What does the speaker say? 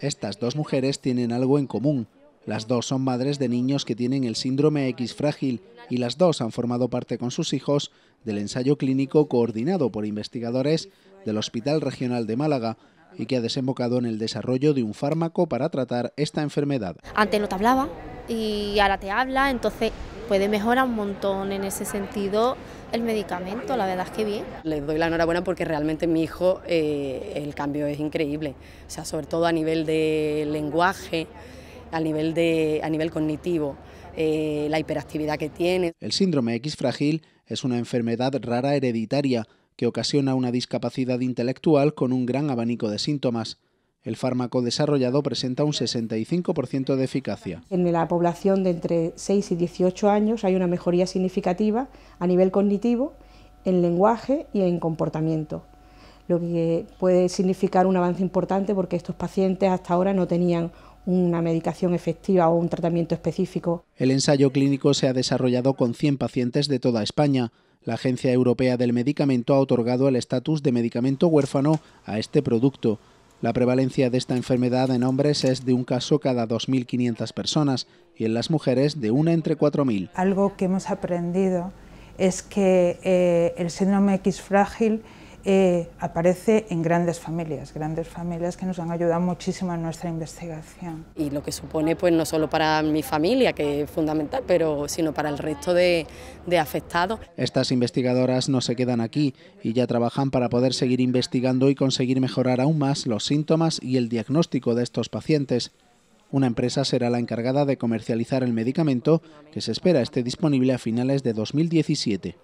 Estas dos mujeres tienen algo en común. Las dos son madres de niños que tienen el síndrome X frágil y las dos han formado parte con sus hijos del ensayo clínico coordinado por investigadores del Hospital Regional de Málaga, y que ha desembocado en el desarrollo de un fármaco para tratar esta enfermedad. Antes no te hablaba y ahora te habla, entonces puede mejorar un montón en ese sentido el medicamento, la verdad es que bien. Les doy la enhorabuena porque realmente mi hijo, eh, el cambio es increíble, o sea, sobre todo a nivel de lenguaje, a nivel, de, a nivel cognitivo, eh, la hiperactividad que tiene. El síndrome X frágil es una enfermedad rara hereditaria que ocasiona una discapacidad intelectual con un gran abanico de síntomas. El fármaco desarrollado presenta un 65% de eficacia. En la población de entre 6 y 18 años hay una mejoría significativa a nivel cognitivo, en lenguaje y en comportamiento, lo que puede significar un avance importante porque estos pacientes hasta ahora no tenían una medicación efectiva o un tratamiento específico. El ensayo clínico se ha desarrollado con 100 pacientes de toda España. La Agencia Europea del Medicamento ha otorgado el estatus de medicamento huérfano a este producto. La prevalencia de esta enfermedad en hombres es de un caso cada 2.500 personas y en las mujeres de una entre 4.000. Algo que hemos aprendido es que eh, el síndrome X frágil eh, aparece en grandes familias, grandes familias que nos han ayudado muchísimo en nuestra investigación. Y lo que supone pues no solo para mi familia, que es fundamental, pero sino para el resto de afectados. Estas investigadoras no se quedan aquí y ya trabajan para poder seguir investigando y conseguir mejorar aún más los síntomas y el diagnóstico de estos pacientes. Una empresa será la encargada de comercializar el medicamento que se espera esté disponible a finales de 2017.